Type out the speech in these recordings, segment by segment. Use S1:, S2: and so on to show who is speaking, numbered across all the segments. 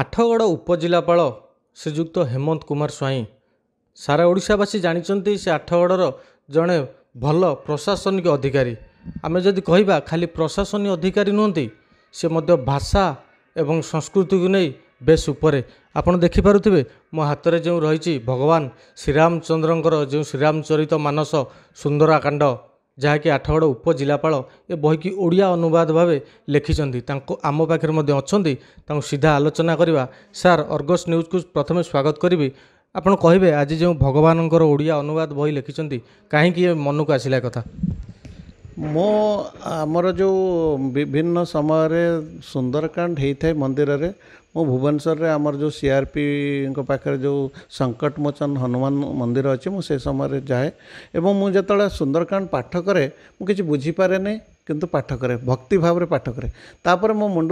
S1: ଆଠଗଡ଼ ଉପଜିଲ୍ଲାପାଳ ଶ୍ରୀଯୁକ୍ତ ହେମନ୍ତ କୁମାର ସ୍ୱାଇଁ ସାରା ଓଡ଼ିଶାବାସୀ ଜାଣିଛନ୍ତି ସେ ଆଠଗଡ଼ର ଜଣେ ଭଲ ପ୍ରଶାସନିକ ଅଧିକାରୀ ଆମେ ଯଦି କହିବା ଖାଲି ପ୍ରଶାସନିକ ଅଧିକାରୀ ନୁହନ୍ତି ସେ ମଧ୍ୟ ଭାଷା ଏବଂ ସଂସ୍କୃତିକୁ ନେଇ ବେଶ୍ ଉପରେ ଆପଣ ଦେଖିପାରୁଥିବେ ମୋ ହାତରେ ଯେଉଁ ରହିଛି ଭଗବାନ ଶ୍ରୀରାମଚନ୍ଦ୍ରଙ୍କର ଯେଉଁ ଶ୍ରୀରାମଚରିତ ମାନସ ସୁନ୍ଦରାକାଣ୍ଡ ଯାହାକି ଆଠଗଡ଼ ଉପଜିଲ୍ଲାପାଳ ଏ ବହିକି ଓଡ଼ିଆ ଅନୁବାଦ ଭାବେ ଲେଖିଛନ୍ତି ତାଙ୍କୁ ଆମ ପାଖରେ ମଧ୍ୟ ଅଛନ୍ତି ତାଙ୍କୁ ସିଧା ଆଲୋଚନା କରିବା ସାର୍ ଅର୍ଗସ୍ ନ୍ୟୁଜ୍କୁ ପ୍ରଥମେ ସ୍ୱାଗତ କରିବି ଆପଣ କହିବେ ଆଜି ଯେଉଁ ଭଗବାନଙ୍କର ଓଡ଼ିଆ ଅନୁବାଦ ବହି ଲେଖିଛନ୍ତି କାହିଁକି ଏ ମନକୁ ଆସିଲା କଥା
S2: ମୋ ଆମର ଯେଉଁ ବିଭିନ୍ନ ସମୟରେ ସୁନ୍ଦରକାଣ୍ଡ ହେଇଥାଏ ମନ୍ଦିରରେ ମୁଁ ଭୁବନେଶ୍ୱରରେ ଆମର ଯେଉଁ ସି ଆର୍ ପିଙ୍କ ପାଖରେ ଯେଉଁ ସଙ୍କଟମୋଚନ ହନୁମାନ ମନ୍ଦିର ଅଛି ମୁଁ ସେ ସମୟରେ ଯାଏ ଏବଂ ମୁଁ ଯେତେବେଳେ ସୁନ୍ଦରକାଣ୍ଡ ପାଠ କରେ ମୁଁ କିଛି ବୁଝିପାରେ ନାହିଁ किंतु पाठ करे भक्ति भाव में पाठ करे तापर मो मुंड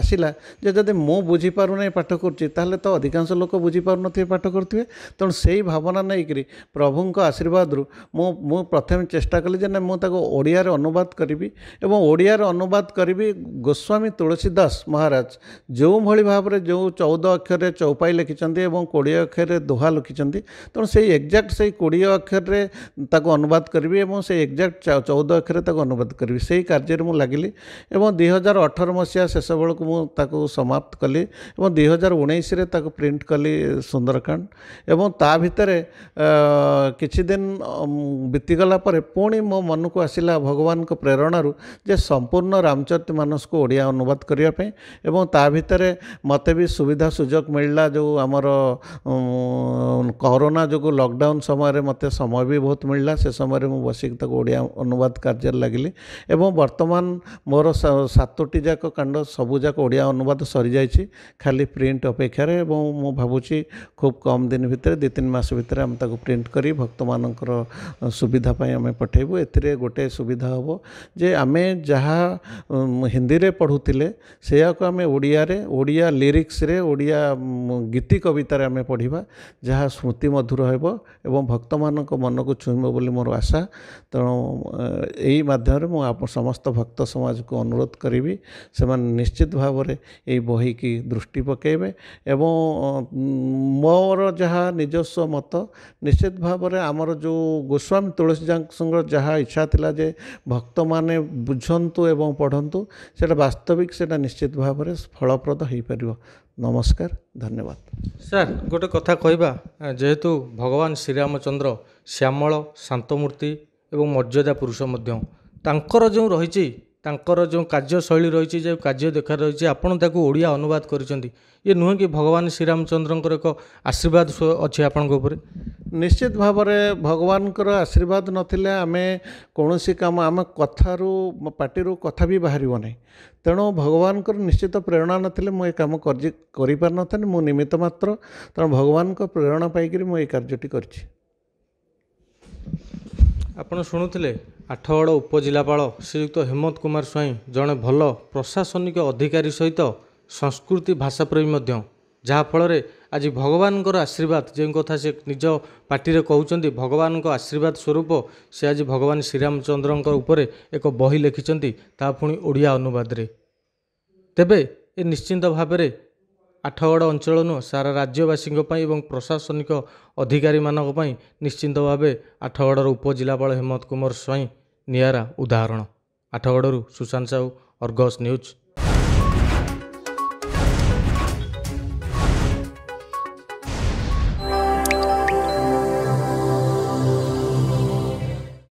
S2: आसला जदि मुझ पाठ करें तो अधिकांश लोक बुझीपार पाठ करेंगे तेणु से भावना नहीं कर प्रभु आशीर्वाद रू मु प्रथम चेषा कली जे मुझे अनुवाद करी और अनुवाद करी गोस्वामी तुलसी दास महाराज जो भाई भाव में जो चौदह अक्षर चौपाई लिखिंट कोड़े अक्षर दोहा लिखिं तेणु से एक्जाक्ट से कोड़े अक्षर में अनुवाद करी और से एक्जाक्ट चौदह अक्षर अनुवाद धन्यवाद करी से ही कार्य मुझे लगिली एवं दुईार अठर मसीहा शेष बेलू मुझे समाप्त कली दुईार उन्नीस ताको प्रिंट कली सुंदरकांड ता कि किदिन बीतीगला पुणी मो मन को आसला भगवान प्रेरणु जे संपूर्ण रामचरित मानस को ओडिया अनुवाद करनेपर मत भी सुविधा सुजोग मिलला जो आमर कोरोना जो लकडाउन समय मत समय भी बहुत मिलला से समय मुझे बसिक अनुवाद कार्य लगली ଏବଂ ବର୍ତ୍ତମାନ ମୋର ସାତୋଟି ଯାକ କାଣ୍ଡ ସବୁଯାକ ଓଡ଼ିଆ ଅନୁବାଦ ସରିଯାଇଛି ଖାଲି ପ୍ରିଣ୍ଟ ଅପେକ୍ଷାରେ ଏବଂ ମୁଁ ଭାବୁଛି ଖୁବ୍ କମ୍ ଦିନ ଭିତରେ ଦୁଇ ତିନି ମାସ ଭିତରେ ଆମେ ତାକୁ ପ୍ରିଣ୍ଟ କରି ଭକ୍ତମାନଙ୍କର ସୁବିଧା ପାଇଁ ଆମେ ପଠାଇବୁ ଏଥିରେ ଗୋଟେ ସୁବିଧା ହେବ ଯେ ଆମେ ଯାହା ହିନ୍ଦୀରେ ପଢ଼ୁଥିଲେ ସେଇଆକୁ ଆମେ ଓଡ଼ିଆରେ ଓଡ଼ିଆ ଲିରିକ୍ସରେ ଓଡ଼ିଆ ଗୀତି କବିତାରେ ଆମେ ପଢ଼ିବା ଯାହା ସ୍ମୃତି ମଧୁର ହେବ ଏବଂ ଭକ୍ତମାନଙ୍କ ମନକୁ ଛୁଇଁବ ବୋଲି ମୋର ଆଶା ତେଣୁ ଏହି ମାଧ୍ୟମରେ ଭାବରେ ମୁଁ ଆମ ସମସ୍ତ ଭକ୍ତ ସମାଜକୁ ଅନୁରୋଧ କରିବି ସେମାନେ ନିଶ୍ଚିତ ଭାବରେ ଏଇ ବହିକି ଦୃଷ୍ଟି ପକାଇବେ ଏବଂ ମୋର ଯାହା ନିଜସ୍ୱ ମତ ନିଶ୍ଚିତ ଭାବରେ ଆମର ଯେଉଁ ଗୋସ୍ୱାମୀ ତୁଳସୀଜାଙ୍କର ଯାହା ଇଚ୍ଛା ଥିଲା ଯେ ଭକ୍ତମାନେ ବୁଝନ୍ତୁ ଏବଂ ପଢ଼ନ୍ତୁ ସେଇଟା ବାସ୍ତବିକ ସେଇଟା ନିଶ୍ଚିତ ଭାବରେ ଫଳପ୍ରଦ ହୋଇପାରିବ ନମସ୍କାର ଧନ୍ୟବାଦ
S1: ସାର୍ ଗୋଟେ କଥା କହିବା ଯେହେତୁ ଭଗବାନ ଶ୍ରୀରାମଚନ୍ଦ୍ର ଶ୍ୟାମଳ ଶାନ୍ତମୂର୍ତ୍ତି ଏବଂ ମର୍ଯ୍ୟାଦା ପୁରୁଷ ମଧ୍ୟ ତାଙ୍କର ଯେଉଁ ରହିଛି ତାଙ୍କର ଯେଉଁ କାର୍ଯ୍ୟଶୈଳୀ ରହିଛି ଯେଉଁ କାର୍ଯ୍ୟ ଦେଖା ରହିଛି ଆପଣ ତାକୁ ଓଡ଼ିଆ ଅନୁବାଦ କରିଛନ୍ତି ଇଏ ନୁହେଁ କି ଭଗବାନ ଶ୍ରୀରାମଚନ୍ଦ୍ରଙ୍କର ଏକ ଆଶୀର୍ବାଦ ଅଛି ଆପଣଙ୍କ ଉପରେ ନିଶ୍ଚିତ ଭାବରେ ଭଗବାନଙ୍କର ଆଶୀର୍ବାଦ ନଥିଲେ ଆମେ କୌଣସି କାମ ଆମେ କଥାରୁ
S2: ପାଟିରୁ କଥା ବି ବାହାରିବ ନାହିଁ ତେଣୁ ଭଗବାନଙ୍କର ନିଶ୍ଚିତ ପ୍ରେରଣା ନଥିଲେ ମୁଁ ଏ କାମ କରିପାରିନଥାନ୍ତି ମୁଁ ନିମିତ୍ତ ମାତ୍ର ତେଣୁ ଭଗବାନଙ୍କ ପ୍ରେରଣା ପାଇକିରି ମୁଁ ଏଇ କାର୍ଯ୍ୟଟି କରିଛି
S1: ଆପଣ ଶୁଣୁଥିଲେ ଆଠଗଡ଼ ଉପଜିଲ୍ଲାପାଳ ଶ୍ରୀଯୁକ୍ତ ହେମନ୍ତ କୁମାର ସ୍ୱାଇଁ ଜଣେ ଭଲ ପ୍ରଶାସନିକ ଅଧିକାରୀ ସହିତ ସଂସ୍କୃତି ଭାଷା ପ୍ରେମୀ ମଧ୍ୟ ଯାହାଫଳରେ ଆଜି ଭଗବାନଙ୍କର ଆଶୀର୍ବାଦ ଯେଉଁ କଥା ସେ ନିଜ ପାଟିରେ କହୁଛନ୍ତି ଭଗବାନଙ୍କ ଆଶୀର୍ବାଦ ସ୍ୱରୂପ ସେ ଆଜି ଭଗବାନ ଶ୍ରୀରାମଚନ୍ଦ୍ରଙ୍କ ଉପରେ ଏକ ବହି ଲେଖିଛନ୍ତି ତାହା ପୁଣି ଓଡ଼ିଆ ଅନୁବାଦରେ ତେବେ ଏ ନିଶ୍ଚିନ୍ତ ଭାବରେ ଆଠଗଡ଼ ଅଞ୍ଚଳ ନୁହଁ ସାରା ରାଜ୍ୟବାସୀଙ୍କ ପାଇଁ ଏବଂ ପ୍ରଶାସନିକ ଅଧିକାରୀମାନଙ୍କ ପାଇଁ ନିଶ୍ଚିନ୍ତ ଭାବେ ଆଠଗଡ଼ର ଉପଜିଲ୍ଲାପାଳ ହେମନ୍ତ କୁମାର ସ୍ୱାଇଁ ନିଆରା ଉଦାହରଣ ଆଠଗଡ଼ରୁ ସୁଶାନ୍ତ ସାହୁ ଅର୍ଗସ୍ ନ୍ୟୁଜ୍